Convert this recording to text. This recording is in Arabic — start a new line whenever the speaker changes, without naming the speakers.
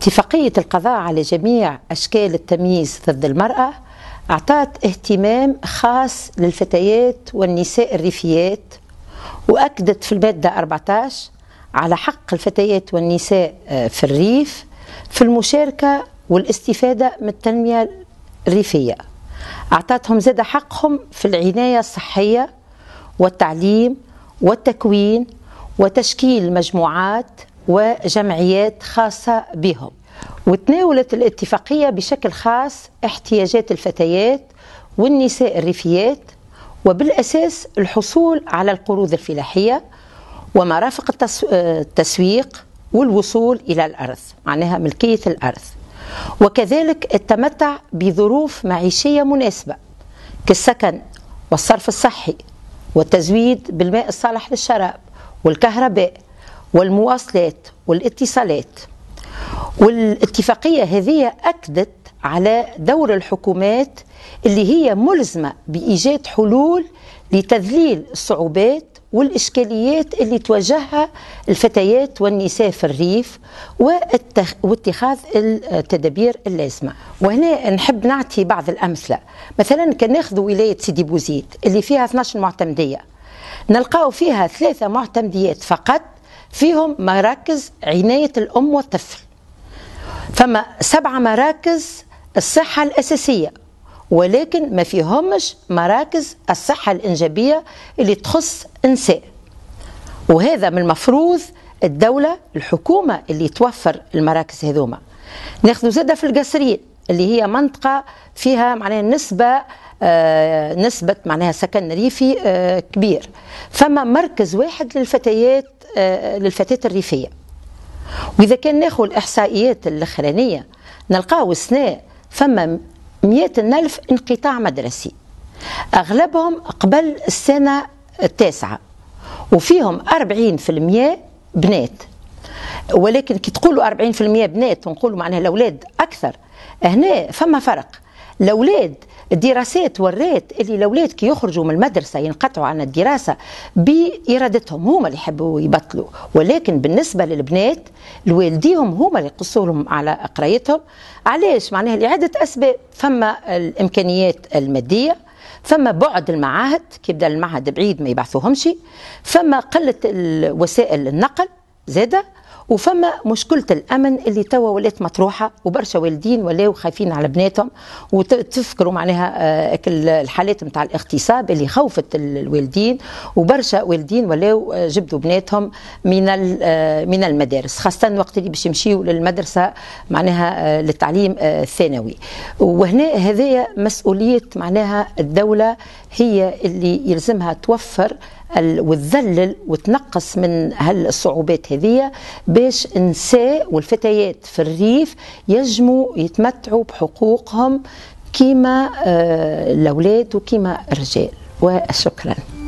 اتفاقية القضاء على جميع أشكال التمييز ضد المرأة أعطت اهتمام خاص للفتيات والنساء الريفيات وأكدت في المادة 14 على حق الفتيات والنساء آه، في الريف في المشاركة والاستفادة من التنمية الريفية أعطتهم زاد حقهم في العناية الصحية والتعليم والتكوين وتشكيل مجموعات وجمعيات خاصة بهم وتناولت الاتفاقية بشكل خاص احتياجات الفتيات والنساء الريفيات وبالأساس الحصول على القروض الفلاحية ومرافق التسويق والوصول إلى الأرض معناها ملكية الأرض وكذلك التمتع بظروف معيشية مناسبة كالسكن والصرف الصحي والتزويد بالماء الصالح للشراب والكهرباء والمواصلات والاتصالات والاتفاقية هذه أكدت على دور الحكومات اللي هي ملزمة بإيجاد حلول لتذليل الصعوبات والإشكاليات اللي تواجهها الفتيات والنساء في الريف واتخاذ التدابير اللازمة وهنا نحب نعطي بعض الأمثلة مثلا كان ناخذ ولاية سيدي بوزيد اللي فيها 12 معتمدية نلقاو فيها ثلاثة معتمديات فقط فيهم مراكز عناية الأم والطفل فما سبع مراكز الصحة الأساسية ولكن ما فيهمش مراكز الصحة الإنجابية اللي تخص نساء وهذا من المفروض الدولة الحكومة اللي توفر المراكز هذوما ناخذ زادة في القصرين اللي هي منطقة فيها معناها نسبة آه، نسبة معناها سكن ريفي آه، كبير فما مركز واحد للفتيات آه، للفتاة الريفية وإذا كان ناخذ الإحصائيات الأخرانية نلقاو السنة فما مئات ألف انقطاع مدرسي أغلبهم قبل السنة التاسعة وفيهم أربعين في المئة بنات ولكن كي تقولوا 40% بنات ونقولوا معناها الأولاد أكثر هنا فما فرق الاولاد الدراسات ورات اللي الاولاد كي يخرجوا من المدرسه ينقطعوا عن الدراسه بارادتهم هما اللي يحبوا يبطلوا ولكن بالنسبه للبنات الوالديهم هما اللي يقصوا لهم على قرايتهم علاش معناها لعده اسباب فما الامكانيات الماديه فما بعد المعاهد كي المعهد بعيد ما يبعثوهمش فما قله وسائل النقل زاده وفما مشكله الامن اللي توا ولات مطروحه وبرشا والدين ولاو خايفين على بناتهم وتفكروا معناها آه، الحالات نتاع الاغتصاب اللي خوفت الوالدين وبرشا والدين ولاو آه، جبدوا بناتهم من آه، من المدارس خاصه وقت اللي باش يمشيو للمدرسه معناها للتعليم الثانوي وهنا هذايا مسؤوليه معناها الدوله هي اللي يلزمها توفر وتذلل وتنقص من هالصعوبات هذه باش النساء والفتيات في الريف يجموا يتمتعوا بحقوقهم كما آه، الأولاد وكما الرجال وشكرا